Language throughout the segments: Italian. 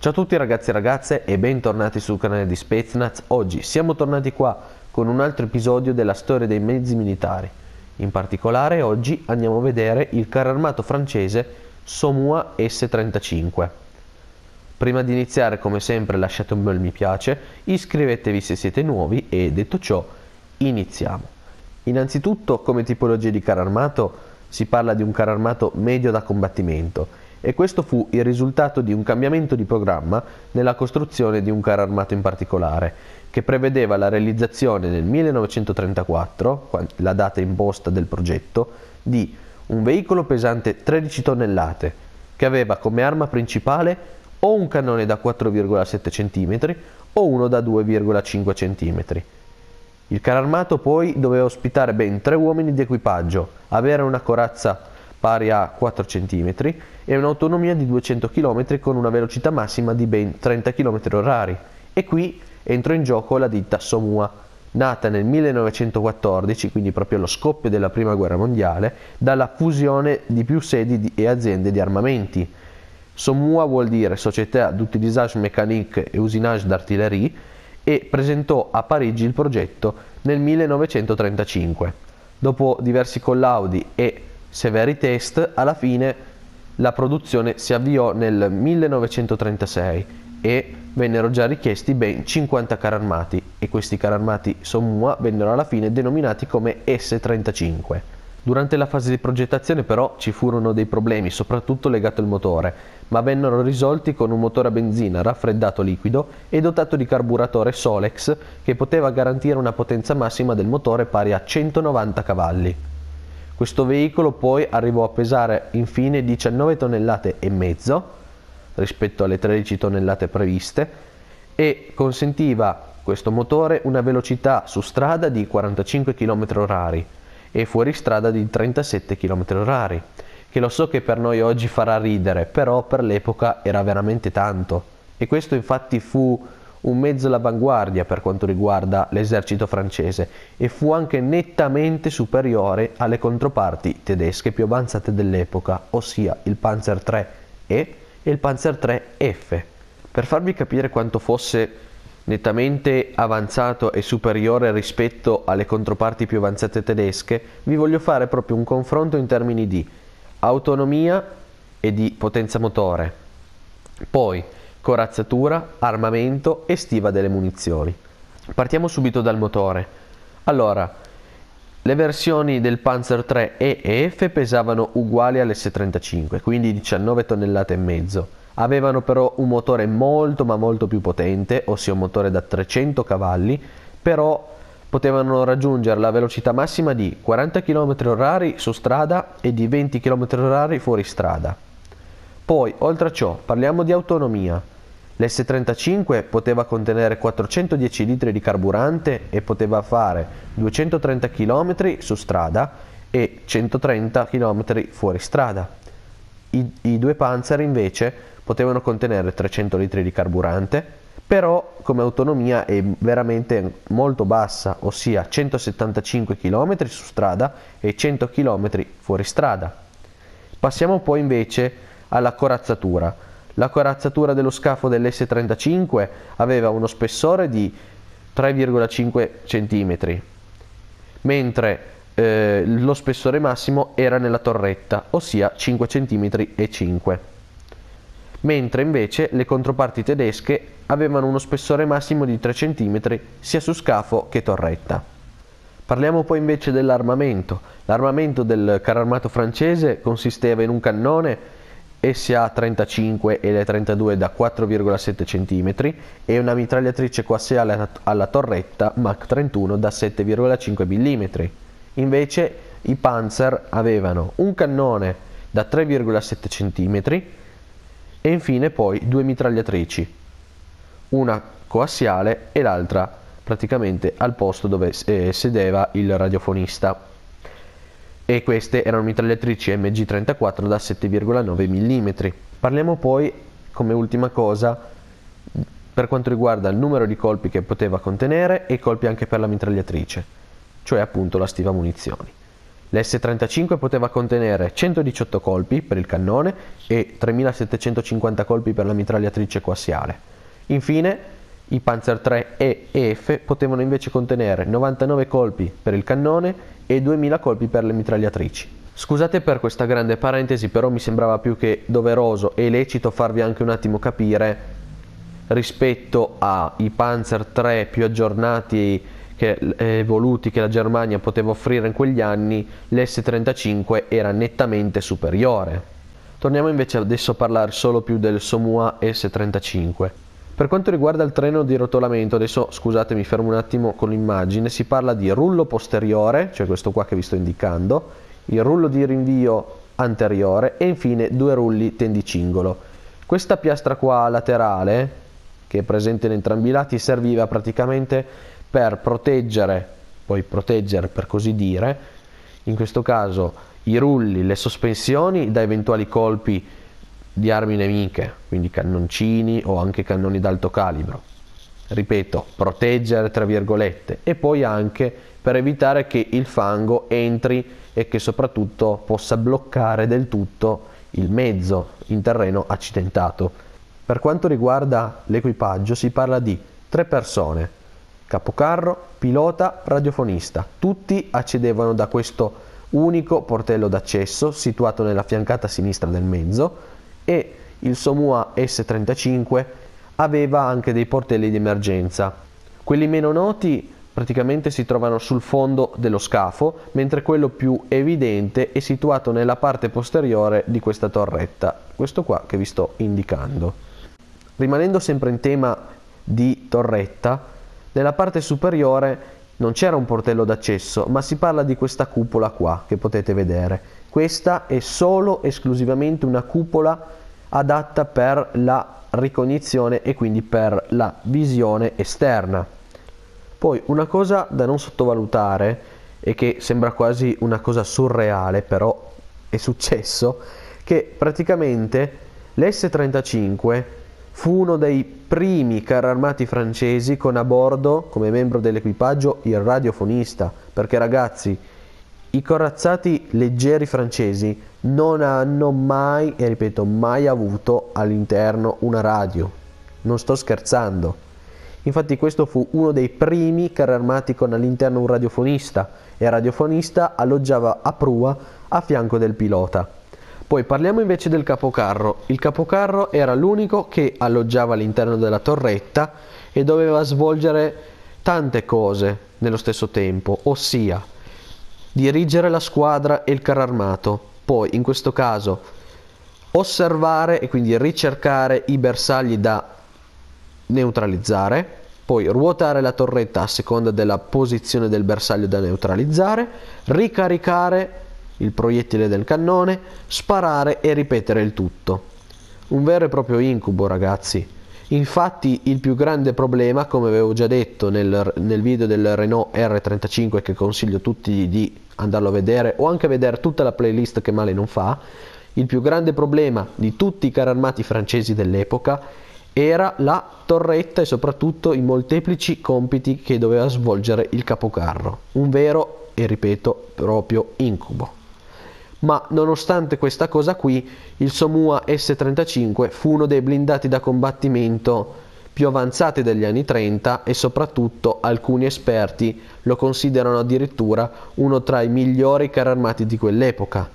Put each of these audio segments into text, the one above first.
Ciao a tutti ragazzi e ragazze e bentornati sul canale di Spetsnaz. Oggi siamo tornati qua con un altro episodio della storia dei mezzi militari. In particolare oggi andiamo a vedere il carro armato francese Somua S-35. Prima di iniziare come sempre lasciate un bel mi piace, iscrivetevi se siete nuovi e detto ciò iniziamo. Innanzitutto come tipologia di carro armato si parla di un carro armato medio da combattimento e questo fu il risultato di un cambiamento di programma nella costruzione di un carro armato in particolare, che prevedeva la realizzazione nel 1934, la data imposta del progetto, di un veicolo pesante 13 tonnellate, che aveva come arma principale o un cannone da 4,7 cm o uno da 2,5 cm. Il carro armato poi doveva ospitare ben tre uomini di equipaggio, avere una corazza pari a 4 cm e un'autonomia di 200 km con una velocità massima di ben 30 km/h. E qui entrò in gioco la ditta Somua, nata nel 1914, quindi proprio allo scoppio della Prima Guerra Mondiale, dalla fusione di più sedi e aziende di armamenti. Somua vuol dire Società d'Utilisage Mécanique et Usinage d'Artillerie e presentò a Parigi il progetto nel 1935. Dopo diversi collaudi e severi test, alla fine la produzione si avviò nel 1936 e vennero già richiesti ben 50 cararmati e questi cararmati Somua vennero alla fine denominati come S-35. Durante la fase di progettazione però ci furono dei problemi, soprattutto legato al motore, ma vennero risolti con un motore a benzina raffreddato liquido e dotato di carburatore Solex che poteva garantire una potenza massima del motore pari a 190 cavalli. Questo veicolo poi arrivò a pesare infine 19 tonnellate e mezzo rispetto alle 13 tonnellate previste e consentiva questo motore una velocità su strada di 45 km/h e fuori strada di 37 km/h, che lo so che per noi oggi farà ridere, però per l'epoca era veramente tanto. E questo infatti fu un mezzo all'avanguardia per quanto riguarda l'esercito francese e fu anche nettamente superiore alle controparti tedesche più avanzate dell'epoca, ossia il Panzer III E e il Panzer III F. Per farvi capire quanto fosse nettamente avanzato e superiore rispetto alle controparti più avanzate tedesche, vi voglio fare proprio un confronto in termini di autonomia e di potenza motore. Poi, corazzatura, armamento e stiva delle munizioni. Partiamo subito dal motore. Allora, le versioni del Panzer 3 E e F pesavano uguali all'S35, quindi 19 tonnellate e mezzo. Avevano però un motore molto ma molto più potente, ossia un motore da 300 cavalli, però potevano raggiungere la velocità massima di 40 km/h su strada e di 20 km/h fuori strada. Poi, oltre a ciò, parliamo di autonomia. L'S35 poteva contenere 410 litri di carburante e poteva fare 230 km su strada e 130 km fuori strada. I, I, due Panzer invece potevano contenere 300 litri di carburante, però come autonomia è veramente molto bassa, ossia 175 km su strada e 100 km fuori strada. Passiamo poi invece alla corazzatura. La corazzatura dello scafo dell'S-35 aveva uno spessore di 3,5 cm, mentre eh, lo spessore massimo era nella torretta, ossia 5 cm e 5 mentre invece le controparti tedesche avevano uno spessore massimo di 3 cm sia su scafo che torretta. Parliamo poi invece dell'armamento. L'armamento del carro armato francese consisteva in un cannone sa 35 e le 32 da 4,7 cm e una mitragliatrice coassiale alla, torretta Mach 31 da 7,5 mm. Invece i Panzer avevano un cannone da 3,7 cm e infine poi due mitragliatrici, una coassiale e l'altra praticamente al posto dove eh, sedeva il radiofonista e queste erano mitragliatrici MG34 da 7,9 mm. Parliamo poi come ultima cosa per quanto riguarda il numero di colpi che poteva contenere e i colpi anche per la mitragliatrice, cioè appunto la stiva munizioni. L'S-35 poteva contenere 118 colpi per il cannone e 3750 colpi per la mitragliatrice coassiale. Infine, i Panzer 3 E e potevano invece contenere 99 colpi per il cannone e 2000 colpi per le mitragliatrici. Scusate per questa grande parentesi, però mi sembrava più che doveroso e lecito farvi anche un attimo capire rispetto ai Panzer 3 più aggiornati che, eh, evoluti che la Germania poteva offrire in quegli anni, l'S-35 era nettamente superiore. Torniamo invece adesso a parlare solo più del Somua S-35. Per quanto riguarda il treno di rotolamento, adesso scusate mi fermo un attimo con l'immagine, si parla di rullo posteriore, cioè questo qua che vi sto indicando, il rullo di rinvio anteriore e infine due rulli tendicingolo. Questa piastra qua laterale, che è presente in entrambi i lati, serviva praticamente per proteggere, poi proteggere per così dire, in questo caso i rulli, le sospensioni da eventuali colpi di armi nemiche, quindi cannoncini o anche cannoni d'alto calibro. Ripeto, proteggere tra virgolette e poi anche per evitare che il fango entri e che soprattutto possa bloccare del tutto il mezzo in terreno accidentato. Per quanto riguarda l'equipaggio si parla di tre persone, capocarro, pilota, radiofonista. Tutti accedevano da questo unico portello d'accesso situato nella fiancata sinistra del mezzo e il Somua S35 aveva anche dei portelli di emergenza. Quelli meno noti praticamente si trovano sul fondo dello scafo, mentre quello più evidente è situato nella parte posteriore di questa torretta, questo qua che vi sto indicando. Rimanendo sempre in tema di torretta, nella parte superiore non c'era un portello d'accesso, ma si parla di questa cupola qua che potete vedere questa è solo esclusivamente una cupola adatta per la ricognizione e quindi per la visione esterna. Poi una cosa da non sottovalutare e che sembra quasi una cosa surreale, però è successo, che praticamente l'S-35 fu uno dei primi carri armati francesi con a bordo come membro dell'equipaggio il radiofonista, perché ragazzi i corazzati leggeri francesi non hanno mai, e ripeto, mai avuto all'interno una radio. Non sto scherzando. Infatti questo fu uno dei primi carri armati con all'interno un radiofonista e il radiofonista alloggiava a prua a fianco del pilota. Poi parliamo invece del capocarro. Il capocarro era l'unico che alloggiava all'interno della torretta e doveva svolgere tante cose nello stesso tempo, ossia dirigere la squadra e il carro armato, poi in questo caso osservare e quindi ricercare i bersagli da neutralizzare, poi ruotare la torretta a seconda della posizione del bersaglio da neutralizzare, ricaricare il proiettile del cannone, sparare e ripetere il tutto. Un vero e proprio incubo, ragazzi. Infatti il più grande problema, come avevo già detto nel, nel video del Renault R35 che consiglio a tutti di andarlo a vedere o anche vedere tutta la playlist che male non fa, il più grande problema di tutti i carri armati francesi dell'epoca era la torretta e soprattutto i molteplici compiti che doveva svolgere il capocarro. Un vero e ripeto proprio incubo ma nonostante questa cosa qui il Somua S35 fu uno dei blindati da combattimento più avanzati degli anni 30 e soprattutto alcuni esperti lo considerano addirittura uno tra i migliori carri armati di quell'epoca.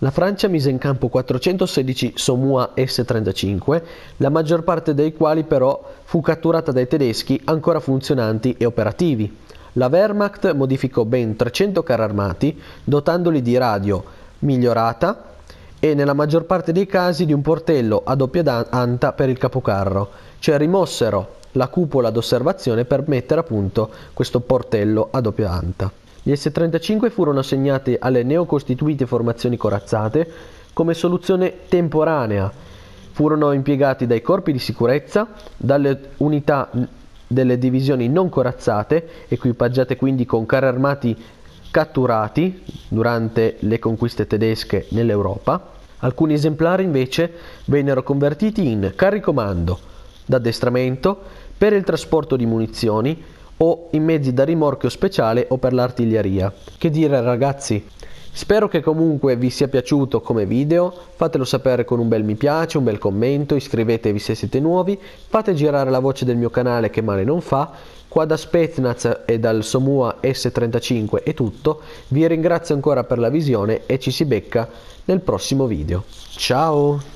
La Francia mise in campo 416 Somua S-35, la maggior parte dei quali però fu catturata dai tedeschi ancora funzionanti e operativi. La Wehrmacht modificò ben 300 carri armati dotandoli di radio, migliorata e nella maggior parte dei casi di un portello a doppia anta per il capocarro, cioè rimossero la cupola d'osservazione per mettere a punto questo portello a doppia anta. Gli S-35 furono assegnati alle neocostituite formazioni corazzate come soluzione temporanea. Furono impiegati dai corpi di sicurezza, dalle unità delle divisioni non corazzate, equipaggiate quindi con carri armati catturati durante le conquiste tedesche nell'Europa, alcuni esemplari invece vennero convertiti in carri d'addestramento per il trasporto di munizioni o in mezzi da rimorchio speciale o per l'artiglieria. Che dire ragazzi? Spero che comunque vi sia piaciuto come video, fatelo sapere con un bel mi piace, un bel commento, iscrivetevi se siete nuovi, fate girare la voce del mio canale che male non fa, qua da Spetnaz e dal Somua S35 è tutto, vi ringrazio ancora per la visione e ci si becca nel prossimo video. Ciao!